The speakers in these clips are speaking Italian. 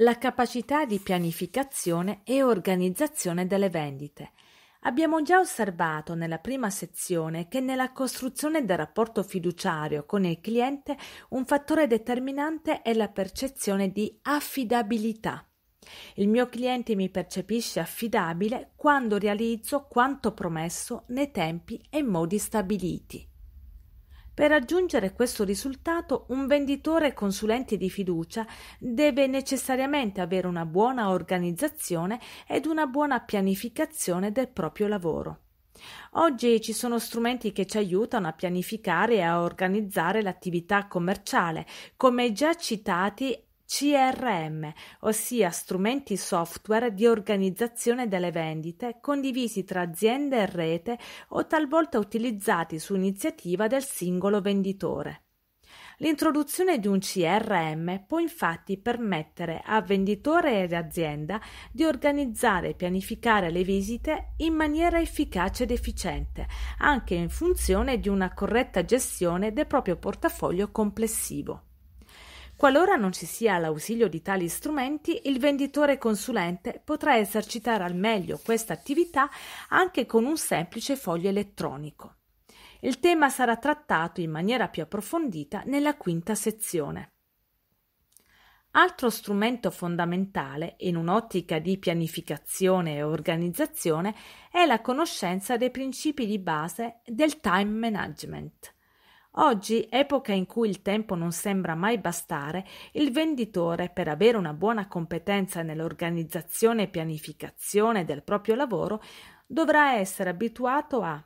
la capacità di pianificazione e organizzazione delle vendite. Abbiamo già osservato nella prima sezione che nella costruzione del rapporto fiduciario con il cliente un fattore determinante è la percezione di affidabilità. Il mio cliente mi percepisce affidabile quando realizzo quanto promesso nei tempi e modi stabiliti. Per raggiungere questo risultato un venditore consulente di fiducia deve necessariamente avere una buona organizzazione ed una buona pianificazione del proprio lavoro. Oggi ci sono strumenti che ci aiutano a pianificare e a organizzare l'attività commerciale, come già citati CRM, ossia strumenti software di organizzazione delle vendite condivisi tra aziende e rete o talvolta utilizzati su iniziativa del singolo venditore. L'introduzione di un CRM può infatti permettere a venditore ed azienda di organizzare e pianificare le visite in maniera efficace ed efficiente, anche in funzione di una corretta gestione del proprio portafoglio complessivo. Qualora non ci sia l'ausilio di tali strumenti, il venditore consulente potrà esercitare al meglio questa attività anche con un semplice foglio elettronico. Il tema sarà trattato in maniera più approfondita nella quinta sezione. Altro strumento fondamentale in un'ottica di pianificazione e organizzazione è la conoscenza dei principi di base del time management. Oggi, epoca in cui il tempo non sembra mai bastare, il venditore, per avere una buona competenza nell'organizzazione e pianificazione del proprio lavoro, dovrà essere abituato a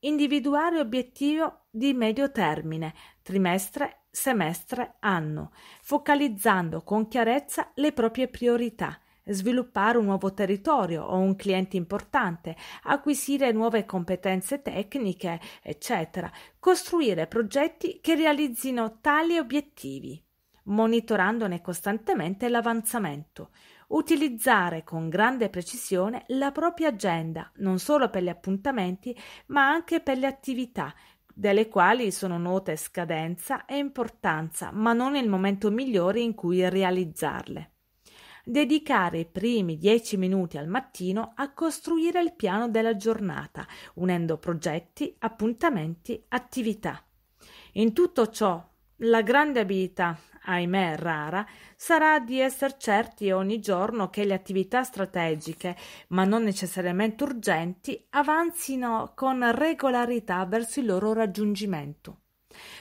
individuare obiettivi di medio termine, trimestre, semestre, anno, focalizzando con chiarezza le proprie priorità, sviluppare un nuovo territorio o un cliente importante, acquisire nuove competenze tecniche, eccetera, costruire progetti che realizzino tali obiettivi, monitorandone costantemente l'avanzamento, utilizzare con grande precisione la propria agenda, non solo per gli appuntamenti, ma anche per le attività, delle quali sono note scadenza e importanza, ma non il momento migliore in cui realizzarle dedicare i primi dieci minuti al mattino a costruire il piano della giornata, unendo progetti, appuntamenti, attività. In tutto ciò, la grande abilità, ahimè rara, sarà di essere certi ogni giorno che le attività strategiche, ma non necessariamente urgenti, avanzino con regolarità verso il loro raggiungimento.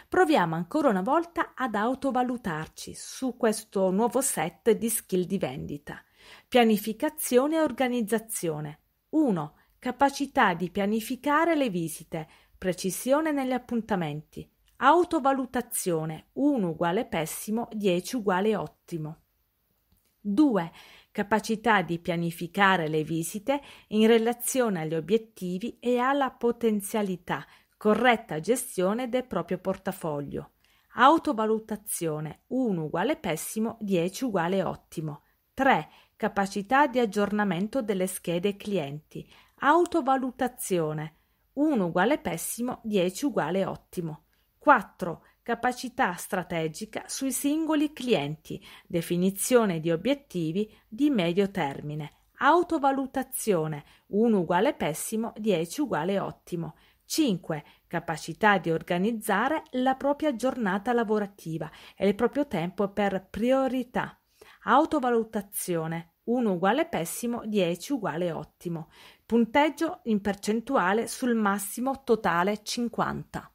Proviamo ancora una volta ad autovalutarci su questo nuovo set di skill di vendita. Pianificazione e organizzazione. 1. Capacità di pianificare le visite, precisione negli appuntamenti. Autovalutazione 1 uguale pessimo, 10 uguale ottimo. 2. Capacità di pianificare le visite in relazione agli obiettivi e alla potenzialità, corretta gestione del proprio portafoglio, autovalutazione 1 uguale pessimo, 10 uguale ottimo, 3 capacità di aggiornamento delle schede clienti, autovalutazione 1 uguale pessimo, 10 uguale ottimo, 4 capacità strategica sui singoli clienti, definizione di obiettivi di medio termine, autovalutazione 1 uguale pessimo, 10 uguale ottimo, 5. Capacità di organizzare la propria giornata lavorativa e il proprio tempo per priorità. Autovalutazione 1 uguale pessimo, 10 uguale ottimo. Punteggio in percentuale sul massimo totale 50.